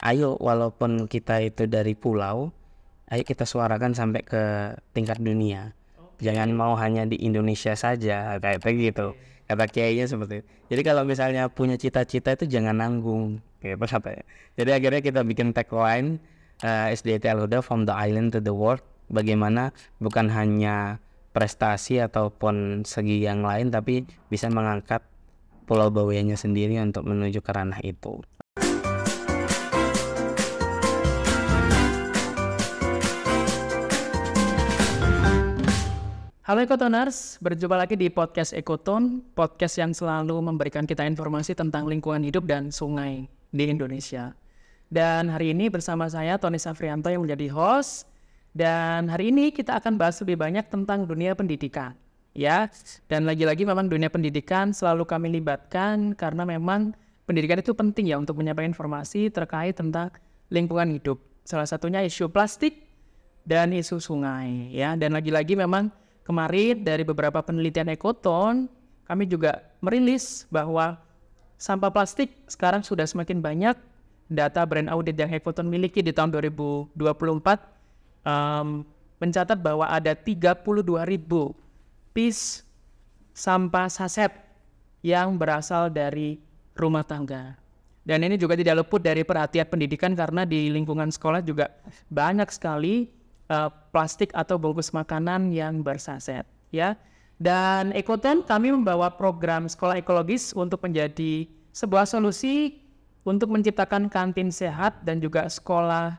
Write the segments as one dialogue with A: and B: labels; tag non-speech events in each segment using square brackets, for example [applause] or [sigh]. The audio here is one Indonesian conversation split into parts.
A: ayo walaupun kita itu dari pulau ayo kita suarakan sampai ke tingkat dunia okay. jangan mau hanya di Indonesia saja kayak gitu kata kata kiainya seperti itu jadi kalau misalnya punya cita-cita itu jangan nanggung kayak gitu ya. jadi akhirnya kita bikin tagline uh, eh, SDT Al from the island to the world bagaimana bukan hanya prestasi ataupun segi yang lain tapi bisa mengangkat pulau bawahnya sendiri untuk menuju ke ranah itu.
B: Halo Ekotoners, berjumpa lagi di podcast Ekoton, podcast yang selalu memberikan kita informasi tentang lingkungan hidup dan sungai di Indonesia. Dan hari ini bersama saya Tony Safrianto yang menjadi host. Dan hari ini kita akan bahas lebih banyak tentang dunia pendidikan. Ya, dan lagi-lagi memang dunia pendidikan selalu kami libatkan karena memang pendidikan itu penting ya untuk menyampaikan informasi terkait tentang lingkungan hidup. Salah satunya isu plastik dan isu sungai ya. Dan lagi-lagi memang Kemarin dari beberapa penelitian ekoton, kami juga merilis bahwa sampah plastik sekarang sudah semakin banyak. Data brand audit yang Ekoton miliki di tahun 2024 um, mencatat bahwa ada 32 ribu piece sampah saset yang berasal dari rumah tangga. Dan ini juga tidak luput dari perhatian pendidikan karena di lingkungan sekolah juga banyak sekali uh, plastik atau bungkus makanan yang bersaset ya. Dan Ekoten kami membawa program sekolah ekologis untuk menjadi sebuah solusi untuk menciptakan kantin sehat dan juga sekolah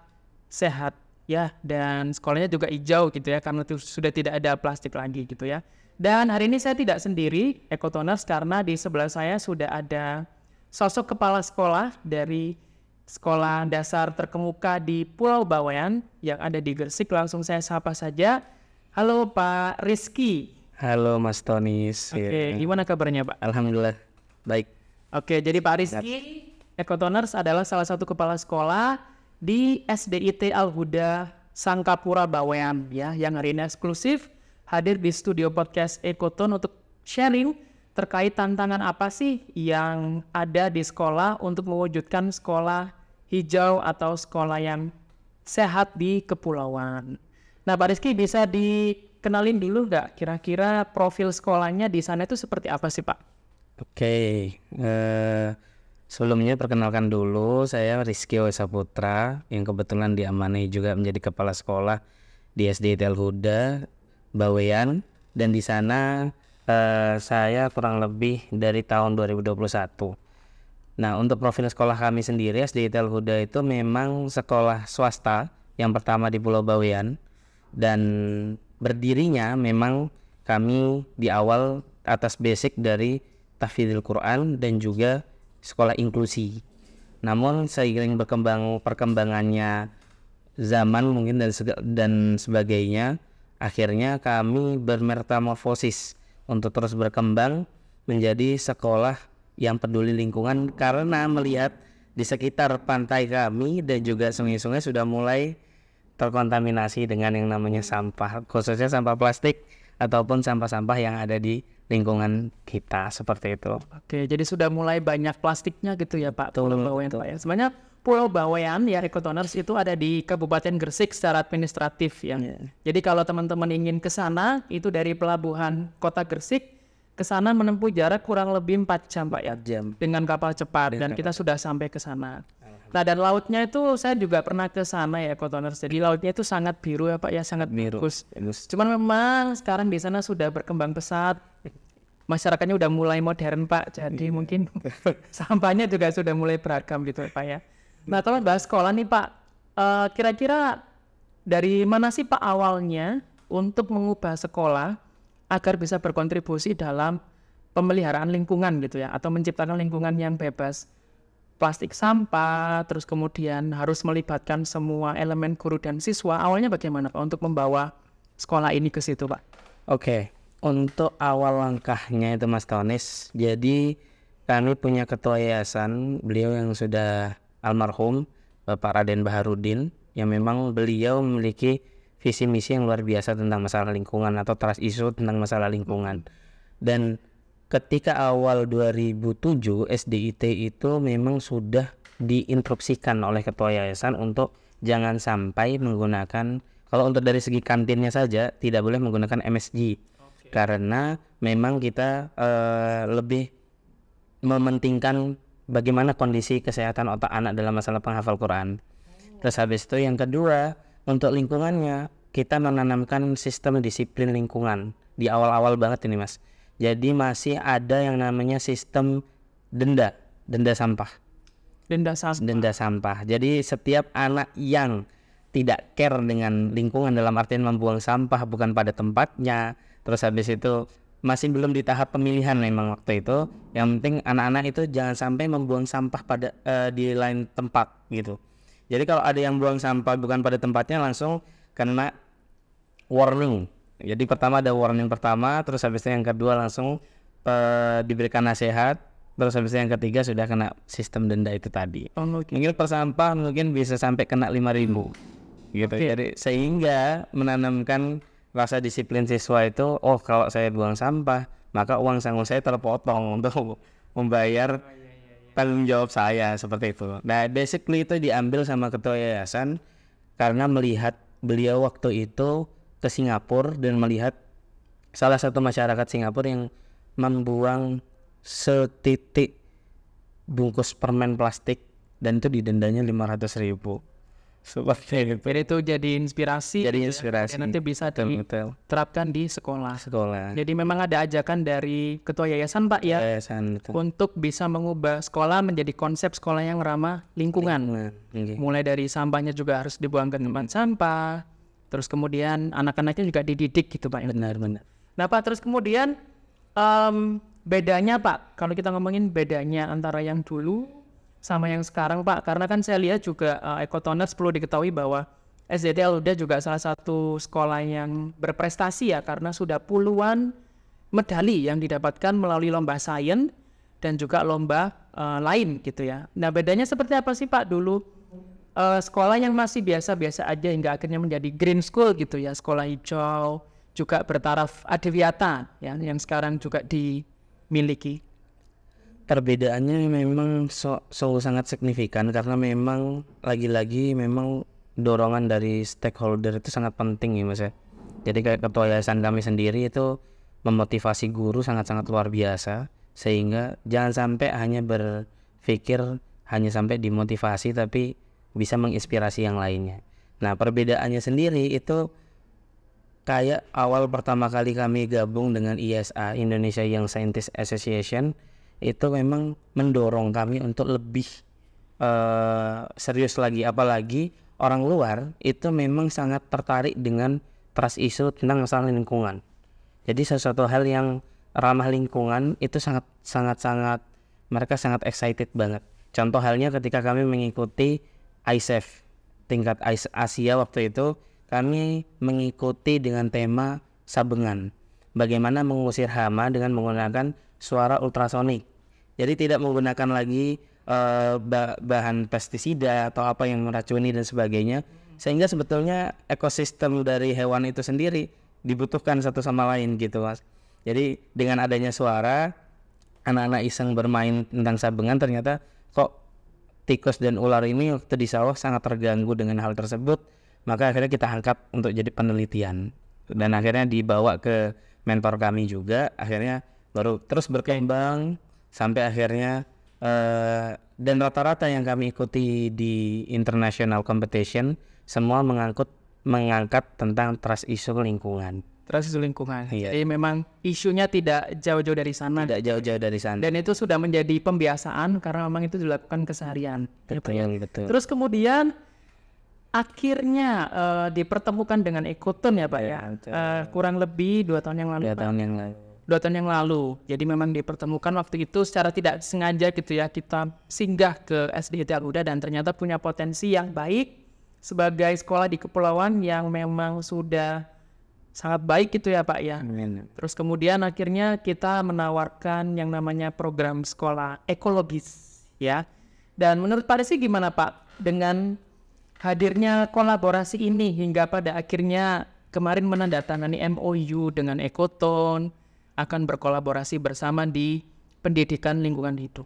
B: sehat ya dan sekolahnya juga hijau gitu ya karena itu sudah tidak ada plastik lagi gitu ya. Dan hari ini saya tidak sendiri Ekotoners karena di sebelah saya sudah ada sosok kepala sekolah dari sekolah dasar terkemuka di Pulau Bawean yang ada di Gresik. Langsung saya sapa saja. Halo Pak Rizky. Halo Mas Tony. Oke, okay, gimana kabarnya Pak? Alhamdulillah, baik. Oke, jadi Pak Rizky, Ekotoners adalah salah satu kepala sekolah di SDIT Al-Huda Sangkapura Bawean ya, yang hari ini eksklusif hadir di studio podcast Ekoton untuk sharing terkait tantangan apa sih yang ada di sekolah untuk mewujudkan sekolah hijau atau sekolah yang sehat di kepulauan. Nah, Pak Rizky bisa dikenalin dulu nggak kira-kira profil sekolahnya di sana itu seperti apa sih Pak?
A: Oke, okay. uh, eh, sebelumnya perkenalkan dulu saya Rizky Oesa Putra yang kebetulan diamani juga menjadi kepala sekolah di SD Telhuda, Bawean dan di sana uh, saya kurang lebih dari tahun 2021 Nah, untuk profil sekolah kami sendiri SDIT Huda itu memang sekolah swasta yang pertama di Pulau Bawean dan berdirinya memang kami di awal atas basic dari Tafidil Quran dan juga sekolah inklusi. Namun seiring berkembang perkembangannya zaman mungkin dan dan sebagainya, akhirnya kami bermetamorfosis untuk terus berkembang menjadi sekolah yang peduli lingkungan karena melihat di sekitar pantai kami dan juga sungai-sungai sudah mulai terkontaminasi dengan yang namanya sampah, khususnya sampah plastik ataupun sampah-sampah yang ada di lingkungan kita seperti itu.
B: Oke, jadi sudah mulai banyak plastiknya gitu ya Pak Pulau Bawean Pak ya. Sebenarnya Pulau Bawean ya Ecotoners itu ada di Kabupaten Gresik secara administratif ya. Yeah. Jadi kalau teman-teman ingin ke sana itu dari pelabuhan Kota Gresik ke sana menempuh jarak kurang lebih 4 jam Pak ya. jam. Dengan kapal cepat dan kita sudah sampai ke sana. Nah dan lautnya itu saya juga pernah ke sana ya Kotoners. Jadi lautnya itu sangat biru ya Pak ya, sangat biru. Bagus. bagus. Cuman memang sekarang di sana sudah berkembang pesat. Masyarakatnya udah mulai modern Pak, jadi iya. mungkin [laughs] sampahnya juga sudah mulai beragam gitu Pak ya. Nah teman bahas sekolah nih Pak, eh, kira-kira uh, kira -kira dari mana sih Pak awalnya untuk mengubah sekolah agar bisa berkontribusi dalam pemeliharaan lingkungan gitu ya atau menciptakan lingkungan yang bebas plastik sampah terus kemudian harus melibatkan semua elemen guru dan siswa awalnya bagaimana Pak untuk membawa sekolah ini ke situ Pak?
A: Oke untuk awal langkahnya itu Mas Tonis jadi kami punya ketua yayasan beliau yang sudah almarhum Bapak Raden Baharudin yang memang beliau memiliki visi misi yang luar biasa tentang masalah lingkungan atau trust issue tentang masalah lingkungan dan ketika awal 2007 SDIT itu memang sudah diinstruksikan oleh ketua yayasan untuk jangan sampai menggunakan kalau untuk dari segi kantinnya saja tidak boleh menggunakan MSG okay. karena memang kita uh, lebih mementingkan bagaimana kondisi kesehatan otak anak dalam masalah penghafal Quran. Oh. Terus habis itu yang kedua untuk lingkungannya kita menanamkan sistem disiplin lingkungan di awal-awal banget ini mas jadi masih ada yang namanya sistem denda denda sampah denda sampah denda sampah jadi setiap anak yang tidak care dengan lingkungan dalam artian membuang sampah bukan pada tempatnya terus habis itu masih belum di tahap pemilihan memang waktu itu yang penting anak-anak itu jangan sampai membuang sampah pada uh, di lain tempat gitu jadi kalau ada yang buang sampah bukan pada tempatnya langsung kena warning. Jadi pertama ada warning pertama, terus habisnya yang kedua langsung uh, diberikan nasihat, terus habisnya yang ketiga sudah kena sistem denda itu tadi. Oh, mungkin per sampah mungkin bisa sampai kena 5000 gitu. Okay. Jadi sehingga menanamkan rasa disiplin siswa itu, oh kalau saya buang sampah, maka uang sanggul saya terpotong [laughs] untuk membayar tanggung jawab saya seperti itu. Nah, basically itu diambil sama ketua yayasan karena melihat beliau waktu itu ke Singapura dan melihat salah satu masyarakat Singapura yang membuang setitik bungkus permen plastik dan itu didendanya 500
B: ribu seperti itu. Jadi itu jadi inspirasi. Jadi gitu ya. inspirasi. Ya, nanti bisa diterapkan di sekolah. Sekolah. Jadi memang ada ajakan dari ketua yayasan Pak ya. Yayasan betul. Untuk bisa mengubah sekolah menjadi konsep sekolah yang ramah lingkungan. lingkungan. Iya. Mulai dari sampahnya juga harus dibuang ke tempat sampah. Terus kemudian anak-anaknya juga dididik gitu Pak. Ya? Benar benar. Nah Pak terus kemudian um, bedanya Pak kalau kita ngomongin bedanya antara yang dulu sama yang sekarang Pak? Karena kan saya lihat juga uh, eh, Ekotoners perlu diketahui bahwa SDT Aluda juga salah satu sekolah yang berprestasi ya karena sudah puluhan medali yang didapatkan melalui lomba sains dan juga lomba uh, lain gitu ya. Nah bedanya seperti apa sih Pak dulu uh, sekolah yang masih biasa-biasa aja hingga akhirnya menjadi green school gitu ya sekolah hijau juga bertaraf adiwiyata ya yang sekarang juga dimiliki
A: perbedaannya memang so, so sangat signifikan karena memang lagi-lagi memang dorongan dari stakeholder itu sangat penting ya mas ya. Jadi kayak ketua yayasan kami sendiri itu memotivasi guru sangat-sangat luar biasa sehingga jangan sampai hanya berpikir hanya sampai dimotivasi tapi bisa menginspirasi yang lainnya. Nah perbedaannya sendiri itu kayak awal pertama kali kami gabung dengan ISA Indonesia Young Scientist Association itu memang mendorong kami untuk lebih uh, serius lagi apalagi orang luar itu memang sangat tertarik dengan trust isu tentang masalah lingkungan jadi sesuatu hal yang ramah lingkungan itu sangat sangat sangat mereka sangat excited banget contoh halnya ketika kami mengikuti ISEF tingkat e Asia waktu itu kami mengikuti dengan tema sabengan bagaimana mengusir hama dengan menggunakan suara ultrasonik jadi tidak menggunakan lagi uh, bahan pestisida atau apa yang meracuni dan sebagainya. Sehingga sebetulnya ekosistem dari hewan itu sendiri dibutuhkan satu sama lain gitu, Mas. Jadi dengan adanya suara anak-anak iseng bermain tentang sabengan ternyata kok tikus dan ular ini waktu di sawah sangat terganggu dengan hal tersebut maka akhirnya kita angkat untuk jadi penelitian dan akhirnya dibawa ke mentor kami juga akhirnya baru terus berkembang sampai akhirnya uh, dan rata-rata yang kami ikuti di international competition semua mengangkut mengangkat tentang trust isu lingkungan.
B: Trust isu lingkungan. Iya. Jadi memang isunya tidak jauh-jauh dari sana. Tidak jauh-jauh dari sana. Dan itu sudah menjadi pembiasaan karena memang itu dilakukan keseharian. Gitu betul, ya, betul. Terus kemudian akhirnya uh, dipertemukan dengan Ekoton ya Pak ya. ya? Uh, kurang lebih dua tahun yang lalu. Dua tahun yang lalu dua tahun yang lalu. Jadi memang dipertemukan waktu itu secara tidak sengaja gitu ya kita singgah ke SDIT Al dan ternyata punya potensi yang baik sebagai sekolah di kepulauan yang memang sudah sangat baik gitu ya Pak ya. Amin. Terus kemudian akhirnya kita menawarkan yang namanya program sekolah ekologis ya. Dan menurut Pak Desi gimana Pak dengan hadirnya kolaborasi ini hingga pada akhirnya kemarin menandatangani MOU dengan Ekoton, akan berkolaborasi bersama di pendidikan lingkungan hidup?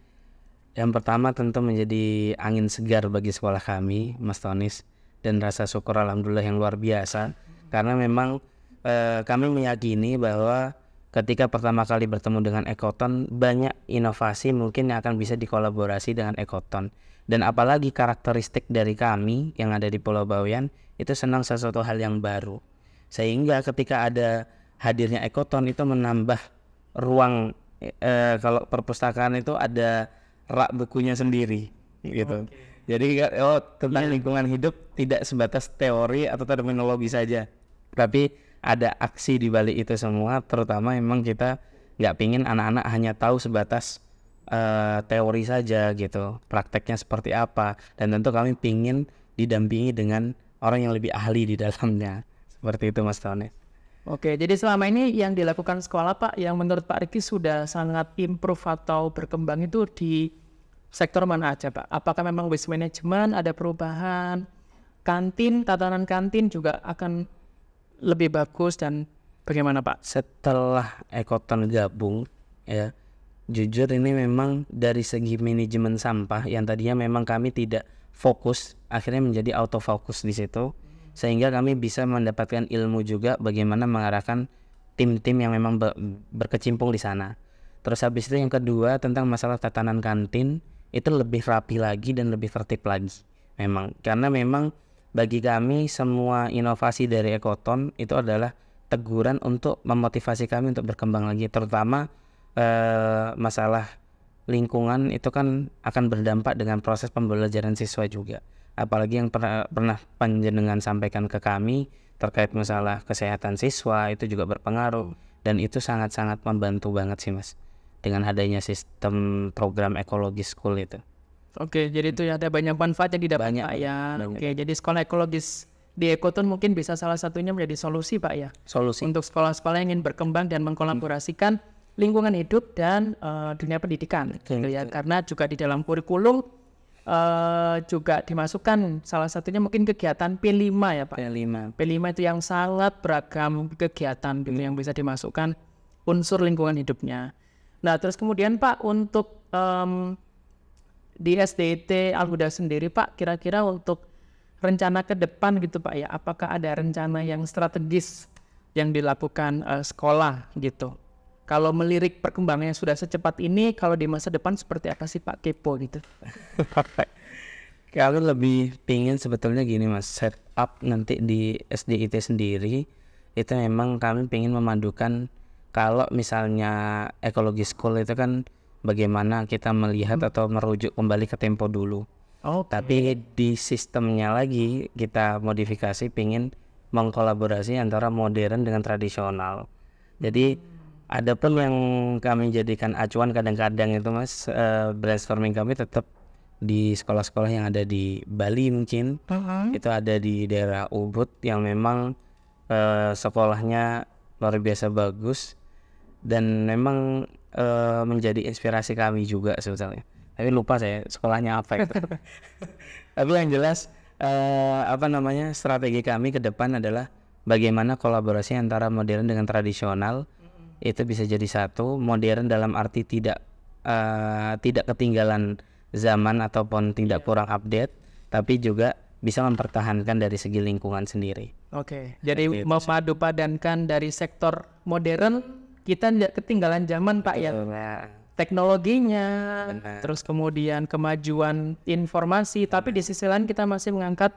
A: Yang pertama tentu menjadi angin segar bagi sekolah kami, Mas Tonis, dan rasa syukur alhamdulillah yang luar biasa karena memang eh, kami meyakini bahwa ketika pertama kali bertemu dengan Ekoton banyak inovasi mungkin yang akan bisa dikolaborasi dengan Ekoton dan apalagi karakteristik dari kami yang ada di Pulau Bawean itu senang sesuatu hal yang baru sehingga ketika ada hadirnya ekoton itu menambah ruang eh, kalau perpustakaan itu ada rak bukunya sendiri gitu. Okay. Jadi oh tentang yeah. lingkungan hidup tidak sebatas teori atau terminologi saja, tapi ada aksi di balik itu semua. Terutama memang kita nggak pingin anak-anak hanya tahu sebatas uh, teori saja gitu, prakteknya seperti apa. Dan tentu kami pingin didampingi dengan orang yang lebih ahli di dalamnya. Seperti itu Mas Tony.
B: Oke, jadi selama ini yang dilakukan sekolah Pak, yang menurut Pak Riki sudah sangat improve atau berkembang itu di sektor mana aja Pak? Apakah memang waste management, ada perubahan, kantin, tatanan kantin juga akan lebih bagus dan
A: bagaimana Pak? Setelah Ekoton gabung ya, jujur ini memang dari segi manajemen sampah yang tadinya memang kami tidak fokus, akhirnya menjadi autofokus di situ sehingga kami bisa mendapatkan ilmu juga bagaimana mengarahkan tim-tim yang memang ber berkecimpung di sana. Terus habis itu yang kedua tentang masalah tatanan kantin itu lebih rapi lagi dan lebih tertib lagi. Memang karena memang bagi kami semua inovasi dari Ekoton itu adalah teguran untuk memotivasi kami untuk berkembang lagi terutama eh, masalah lingkungan itu kan akan berdampak dengan proses pembelajaran siswa juga apalagi yang per pernah panjenengan sampaikan ke kami terkait masalah kesehatan siswa itu juga berpengaruh dan itu sangat-sangat membantu banget sih mas dengan adanya sistem program ekologis school itu.
B: Oke, jadi itu ya ada banyak manfaat yang didapat banyak, Pak ya. Banyak. Oke, jadi sekolah ekologis di Ekotun mungkin bisa salah satunya menjadi solusi Pak ya. Solusi. Untuk sekolah-sekolah yang ingin berkembang dan mengkolaborasikan lingkungan hidup dan uh, dunia pendidikan. Oke, gitu ya. Karena juga di dalam kurikulum uh, juga dimasukkan salah satunya mungkin kegiatan P5 ya Pak. P5. P5 itu yang sangat beragam kegiatan gitu yang bisa dimasukkan unsur lingkungan hidupnya. Nah, terus kemudian Pak untuk um, di SDIT Alhuda sendiri Pak kira-kira untuk rencana ke depan gitu Pak ya, apakah ada rencana yang strategis yang dilakukan uh, sekolah gitu? kalau melirik perkembangan yang sudah secepat ini, kalau di masa depan seperti apa sih Pak Kepo gitu?
A: kalau [laughs] lebih pingin sebetulnya gini mas, setup nanti di SDIT sendiri itu memang kami pingin memadukan kalau misalnya ekologi school itu kan bagaimana kita melihat hmm. atau merujuk kembali ke tempo dulu. Oh. Okay. Tapi di sistemnya lagi kita modifikasi pingin mengkolaborasi antara modern dengan tradisional. Jadi hmm ada Adapun yang kami jadikan acuan kadang-kadang itu mas uh, brainstorming kami tetap di sekolah-sekolah yang ada di Bali mungkin uh -huh. itu ada di daerah Ubud yang memang uh, sekolahnya luar biasa bagus dan memang uh, menjadi inspirasi kami juga sebetulnya tapi lupa saya sekolahnya apa itu [laughs] tapi yang jelas uh, apa namanya strategi kami ke depan adalah bagaimana kolaborasi antara modern dengan tradisional itu bisa jadi satu modern dalam arti tidak uh, tidak ketinggalan zaman ataupun tidak iya. kurang update tapi juga bisa mempertahankan dari segi lingkungan sendiri. Oke, okay. jadi
B: gitu memadu padankan dari sektor modern kita tidak ketinggalan zaman Pak ya. Teknologinya, Benar. terus kemudian kemajuan informasi, tapi di sisi lain kita masih mengangkat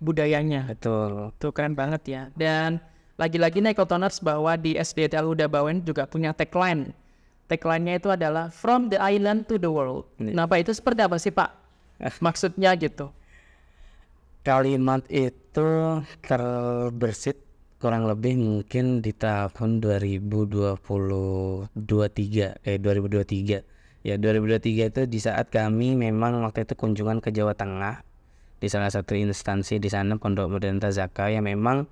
B: budayanya. Betul. Itu keren banget ya. Dan lagi-lagi Nekotoners bahwa di SDTL Aluda Bawen juga punya tagline. Tagline-nya itu adalah From the Island to the World. Ini. Kenapa itu seperti apa sih Pak? [laughs] Maksudnya gitu.
A: Kalimat itu terbersit kurang lebih mungkin di tahun dua eh 2023. Ya 2023 itu di saat kami memang waktu itu kunjungan ke Jawa Tengah di salah satu instansi di sana Pondok Modern Tazaka yang memang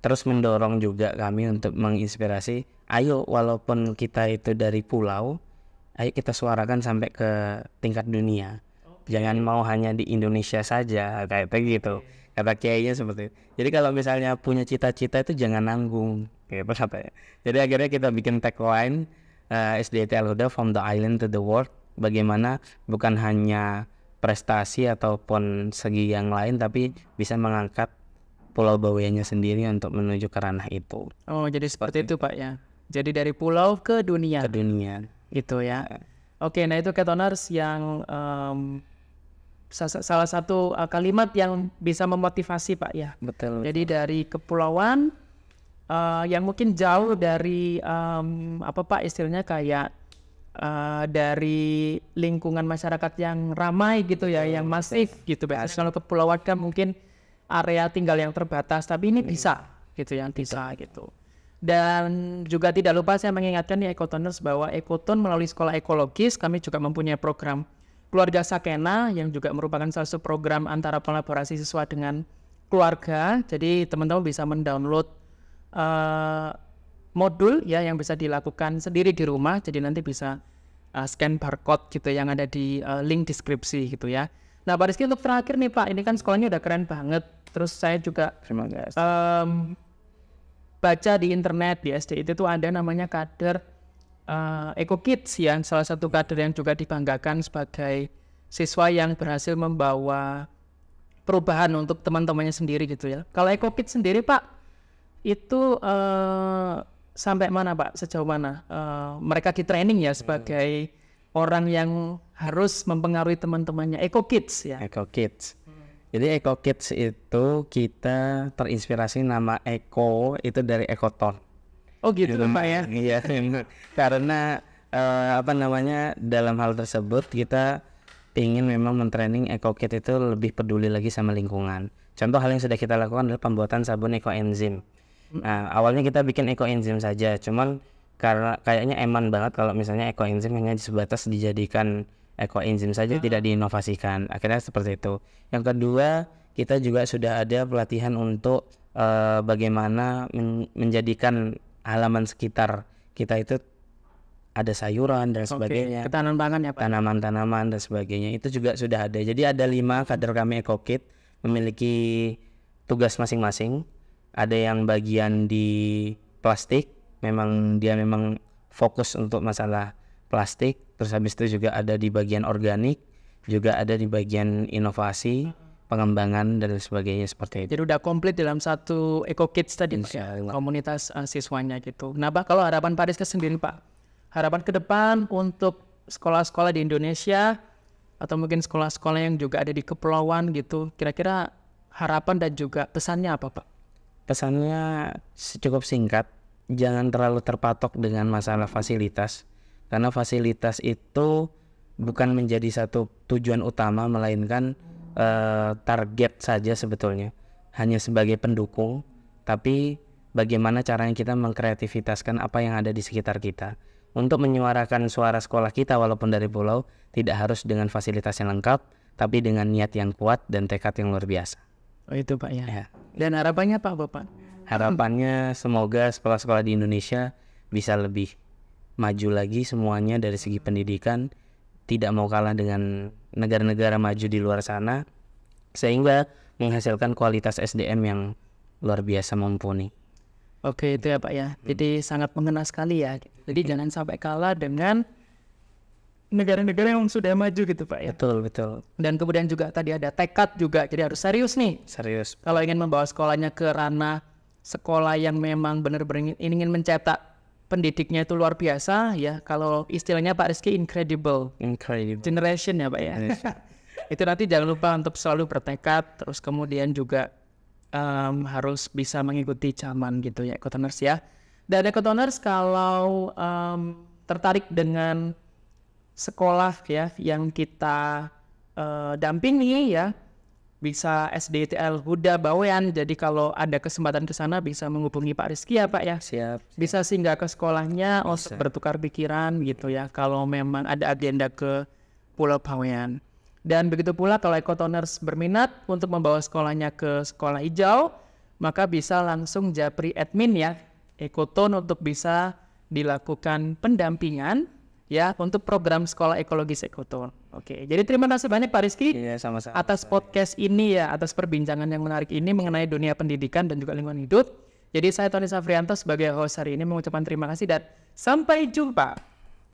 A: terus mendorong juga kami untuk menginspirasi ayo walaupun kita itu dari pulau ayo kita suarakan sampai ke tingkat dunia okay. jangan mau hanya di Indonesia saja kayak begitu okay. kata nya seperti itu jadi kalau misalnya punya cita-cita itu jangan nanggung kayak apa ya jadi akhirnya kita bikin tagline uh, eh, SDT Al from the island to the world bagaimana bukan hanya prestasi ataupun segi yang lain tapi bisa mengangkat Pulau Bawiannya sendiri untuk menuju ke ranah itu.
B: Oh, jadi seperti, seperti itu, Pak ya. Jadi dari pulau ke dunia. Ke dunia. Itu ya. ya. Oke, nah itu ketoners yang um, salah satu eh, kalimat yang bisa memotivasi, Pak ya. Betul. Jadi dari kepulauan uh, yang mungkin jauh dari um, apa Pak istilahnya kayak uh, dari lingkungan masyarakat yang ramai gitu ya, yang masif gitu. Biasanya kalau kepulauan kan mungkin area tinggal yang terbatas tapi ini bisa gitu yang bisa gitu dan juga tidak lupa saya mengingatkan di Ecotoners bahwa Ecoton melalui sekolah ekologis kami juga mempunyai program keluarga Sakena yang juga merupakan salah satu program antara kolaborasi siswa dengan keluarga jadi teman-teman bisa mendownload uh, modul ya yang bisa dilakukan sendiri di rumah jadi nanti bisa uh, scan barcode gitu yang ada di uh, link deskripsi gitu ya Nah Pak Rizky untuk terakhir nih Pak, ini kan sekolahnya udah keren banget. Terus saya juga um, baca di internet di SDIT itu ada namanya kader uh, eh, Eco Kids yang salah satu kader yang juga dibanggakan sebagai siswa yang berhasil membawa perubahan untuk teman-temannya sendiri gitu ya. Kalau Eco Kids sendiri Pak, itu uh, sampai mana Pak? Sejauh mana? Uh, mereka di training ya hmm. sebagai hmm orang yang harus mempengaruhi teman-temannya Eco Kids ya Eco Kids jadi Eco
A: Kids itu kita terinspirasi nama Eco itu dari Ekoton oh gitu jadi, Pak ya [laughs] iya karena uh, apa namanya dalam hal tersebut kita ingin memang mentraining Eco kids itu lebih peduli lagi sama lingkungan. Contoh hal yang sudah kita lakukan adalah pembuatan sabun enzim Nah, awalnya kita bikin eco enzim saja, cuman karena kayaknya eman banget kalau misalnya ekoenzim hanya sebatas dijadikan ekoenzim saja hmm. tidak diinovasikan. Akhirnya seperti itu. Yang kedua, kita juga sudah ada pelatihan untuk uh, bagaimana men menjadikan halaman sekitar kita itu ada sayuran dan sebagainya. ketahanan pangan ya Pak. Tanaman-tanaman dan sebagainya itu juga sudah ada. Jadi ada lima kader kami ekokit memiliki tugas masing-masing. Ada yang bagian di plastik, memang dia memang fokus untuk masalah plastik terus habis itu juga ada di bagian organik juga ada di bagian inovasi pengembangan dan
B: sebagainya seperti itu. Jadi udah komplit dalam satu Eco Kids tadi ya? komunitas uh, siswanya gitu. Nah Pak kalau harapan Pak Rizka sendiri Pak, harapan ke depan untuk sekolah-sekolah di Indonesia atau mungkin sekolah-sekolah yang juga ada di kepulauan gitu, kira-kira harapan dan juga pesannya apa Pak?
A: Pesannya cukup singkat, jangan terlalu terpatok dengan masalah fasilitas karena fasilitas itu bukan menjadi satu tujuan utama melainkan uh, target saja sebetulnya hanya sebagai pendukung tapi bagaimana caranya kita mengkreativitaskan apa yang ada di sekitar kita untuk menyuarakan suara sekolah kita walaupun dari pulau tidak harus dengan fasilitas yang lengkap tapi dengan niat yang kuat dan tekad yang luar biasa oh itu pak ya, ya.
B: dan harapannya pak bapak
A: harapannya semoga sekolah-sekolah di Indonesia bisa lebih maju lagi semuanya dari segi pendidikan tidak mau kalah dengan negara-negara maju di luar sana sehingga menghasilkan kualitas SDM yang luar biasa mumpuni.
B: Oke itu ya Pak ya. Jadi hmm. sangat mengena sekali ya. Jadi jangan sampai kalah dengan negara-negara yang sudah maju gitu Pak ya. Betul, betul. Dan kemudian juga tadi ada tekad juga. Jadi harus serius nih. Serius. Kalau ingin membawa sekolahnya ke ranah sekolah yang memang benar-benar ingin mencetak pendidiknya itu luar biasa ya kalau istilahnya Pak Rizky incredible incredible generation ya Pak ya [laughs] itu nanti jangan lupa untuk selalu bertekad terus kemudian juga um, harus bisa mengikuti zaman gitu ya ekotoners ya dan ekotoners kalau um, tertarik dengan sekolah ya yang kita uh, dampingi ya bisa SDTL Huda Bawean. Jadi kalau ada kesempatan ke sana bisa menghubungi Pak Rizky ya Pak ya. Siap. Bisa singgah ke sekolahnya, os oh, bertukar pikiran gitu ya. Kalau memang ada agenda ke Pulau Bawean. Dan begitu pula kalau ekotoners berminat untuk membawa sekolahnya ke sekolah hijau, maka bisa langsung japri admin ya ekoton untuk bisa dilakukan pendampingan ya untuk program sekolah ekologi ekoton. Oke, jadi terima kasih banyak Pak Rizky iya, sama-sama. atas podcast ini ya, atas perbincangan yang menarik ini mengenai dunia pendidikan dan juga lingkungan hidup. Jadi saya Tony Safrianto sebagai host hari ini mengucapkan terima kasih dan sampai jumpa.